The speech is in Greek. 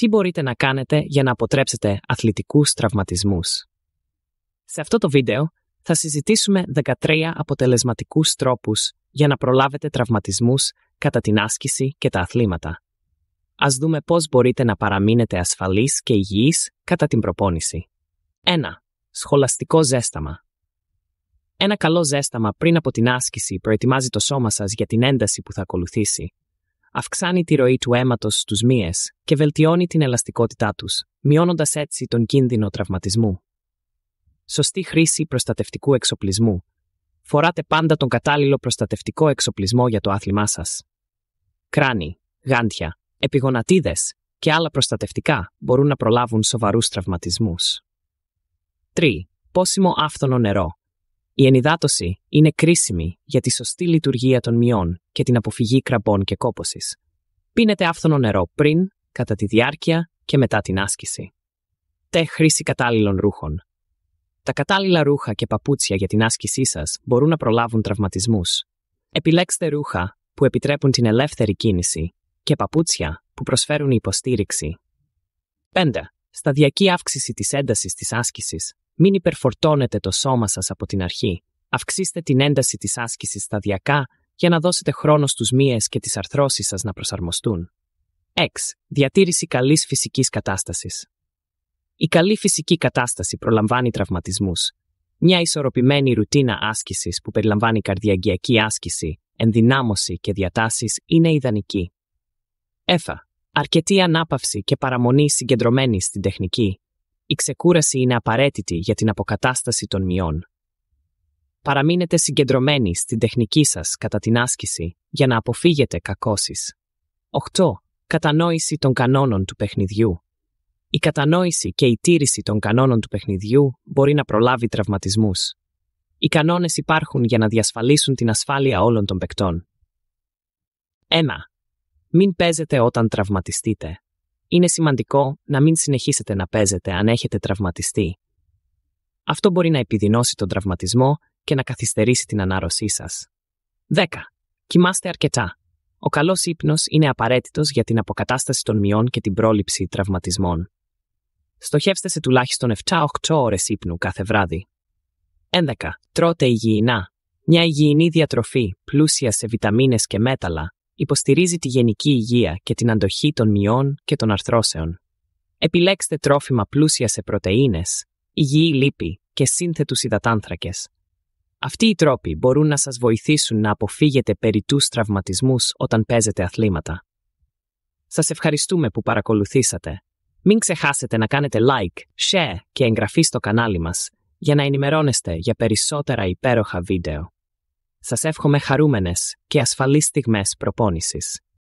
Τι μπορείτε να κάνετε για να αποτρέψετε αθλητικούς τραυματισμούς. Σε αυτό το βίντεο θα συζητήσουμε 13 αποτελεσματικούς τρόπους για να προλάβετε τραυματισμούς κατά την άσκηση και τα αθλήματα. Ας δούμε πώς μπορείτε να παραμείνετε ασφαλείς και υγιείς κατά την προπόνηση. 1. Σχολαστικό ζέσταμα. Ένα καλό ζέσταμα πριν από την άσκηση προετοιμάζει το σώμα σας για την ένταση που θα ακολουθήσει αυξάνει τη ροή του αίματος στους μύες και βελτιώνει την ελαστικότητά τους, μειώνοντας έτσι τον κίνδυνο τραυματισμού. Σωστή χρήση προστατευτικού εξοπλισμού. Φοράτε πάντα τον κατάλληλο προστατευτικό εξοπλισμό για το άθλημά σας. Κράνη, γάντια, επιγονατίδες και άλλα προστατευτικά μπορούν να προλάβουν σοβαρούς τραυματισμούς. 3. Πόσιμο άφθονο νερό. Η ενυδάτωση είναι κρίσιμη για τη σωστή λειτουργία των μειών και την αποφυγή κραμπών και κόπωσης. Πίνετε άφθονο νερό πριν, κατά τη διάρκεια και μετά την άσκηση. Τε χρήση κατάλληλων ρούχων. Τα κατάλληλα ρούχα και παπούτσια για την άσκησή σας μπορούν να προλάβουν τραυματισμούς. Επιλέξτε ρούχα που επιτρέπουν την ελεύθερη κίνηση και παπούτσια που προσφέρουν υποστήριξη. 5. Σταδιακή αύξηση της έντασης της άσκησης. Μην υπερφορτώνετε το σώμα σας από την αρχή. Αυξήστε την ένταση της άσκησης σταδιακά για να δώσετε χρόνο στους μύες και τις αρθρώσεις σας να προσαρμοστούν. 6. Διατήρηση καλής φυσικής κατάστασης. Η καλή φυσική κατάσταση προλαμβάνει τραυματισμούς. Μια ισορροπημένη ρουτίνα άσκησης που περιλαμβάνει καρδιαγγειακή άσκηση, ενδυνάμωση και διατάσεις είναι ιδανική. Έφα. Αρκετή ανάπαυση και παραμονή συγκεντρωμένη στην τεχνική η ξεκούραση είναι απαραίτητη για την αποκατάσταση των μειών. Παραμείνετε συγκεντρωμένοι στην τεχνική σας κατά την άσκηση για να αποφύγετε κακώσεις. 8. Κατανόηση των κανόνων του παιχνιδιού. Η κατανόηση και η τήρηση των κανόνων του παιχνιδιού μπορεί να προλάβει τραυματισμούς. Οι κανόνες υπάρχουν για να διασφαλίσουν την ασφάλεια όλων των παικτών. 1. Μην παίζετε όταν τραυματιστείτε είναι σημαντικό να μην συνεχίσετε να παίζετε αν έχετε τραυματιστεί. Αυτό μπορεί να επιδεινώσει τον τραυματισμό και να καθυστερήσει την ανάρρωσή σας. 10. Κοιμάστε αρκετά. Ο καλός ύπνος είναι απαραίτητος για την αποκατάσταση των μειών και την πρόληψη τραυματισμών. Στοχεύστε σε τουλάχιστον 7-8 ώρες ύπνου κάθε βράδυ. 11. Τρώτε υγιεινά. Μια υγιεινή διατροφή, πλούσια σε βιταμίνες και μέταλλα, υποστηρίζει τη γενική υγεία και την αντοχή των μειών και των αρθρώσεων. Επιλέξτε τρόφιμα πλούσια σε πρωτεΐνες, υγιή λίπη και σύνθετους υδατάνθρακες. Αυτοί οι τρόποι μπορούν να σας βοηθήσουν να αποφύγετε περιττούς τραυματισμούς όταν παίζετε αθλήματα. Σας ευχαριστούμε που παρακολουθήσατε. Μην ξεχάσετε να κάνετε like, share και εγγραφή στο κανάλι μας για να ενημερώνεστε για περισσότερα υπέροχα βίντεο. Σας εύχομαι χαρούμενες και ασφαλείς στιγμές προπόνησης.